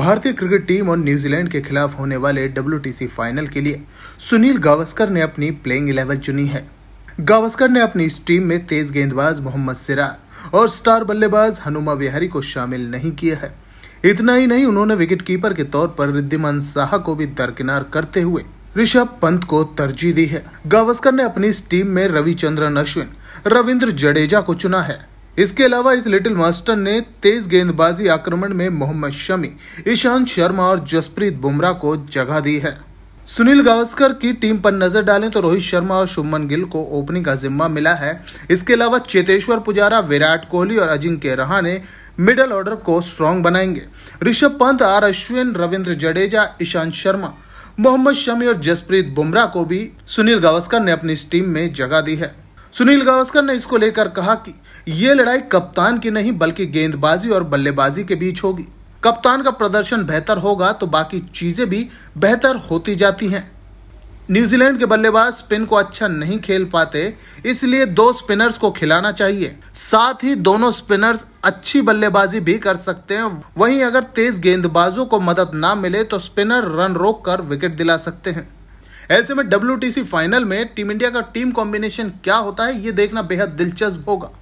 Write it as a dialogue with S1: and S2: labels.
S1: भारतीय cricket team और New Zealand के खिलाफ होने वाले डब्ल्यू फाइनल के लिए सुनील गावस्कर ने अपनी प्लेइंग इलेवन चुनी है गावस्कर ने अपनी इस टीम में तेज गेंदबाज मोहम्मद सिराज और स्टार बल्लेबाज हनुमा विहारी को शामिल नहीं किया है इतना ही नहीं उन्होंने विकेट कीपर के तौर पर रिद्धिमान साह को भी दरकिनार करते हुए ऋषभ पंत को तरजीह दी है गावस्कर ने अपनी इस टीम में रविचंद्रन अश्विन रविंद्र जडेजा को चुना है इसके अलावा इस लिटिल मास्टर ने तेज गेंदबाजी आक्रमण में मोहम्मद शमी ईशांत शर्मा और जसप्रीत बुमराह को जगह दी है सुनील गावस्कर की टीम पर नजर डालें तो रोहित शर्मा और शुभमन गिल को ओपनिंग का जिम्मा मिला है इसके अलावा चेतेश्वर पुजारा विराट कोहली और अजिंक्य रहाणे मिडल ऑर्डर को स्ट्रांग बनाएंगे ऋषभ पंत आर अश्विन रविंद्र जडेजा ईशांत शर्मा मोहम्मद शमी और जसप्रीत बुमराह को भी सुनील गावस्कर ने अपनी इस टीम में जगह दी है सुनील गावस्कर ने इसको लेकर कहा कि ये लड़ाई कप्तान की नहीं बल्कि गेंदबाजी और बल्लेबाजी के बीच होगी कप्तान का प्रदर्शन बेहतर होगा तो बाकी चीजें भी बेहतर होती जाती हैं न्यूजीलैंड के बल्लेबाज स्पिन को अच्छा नहीं खेल पाते इसलिए दो स्पिनर्स को खिलाना चाहिए साथ ही दोनों स्पिनर्स अच्छी बल्लेबाजी भी कर सकते हैं वहीं अगर तेज गेंदबाजों को मदद ना मिले तो स्पिनर रन रोक कर विकेट दिला सकते हैं ऐसे में डब्ल्यू फाइनल में टीम इंडिया का टीम कॉम्बिनेशन क्या होता है ये देखना बेहद दिलचस्प होगा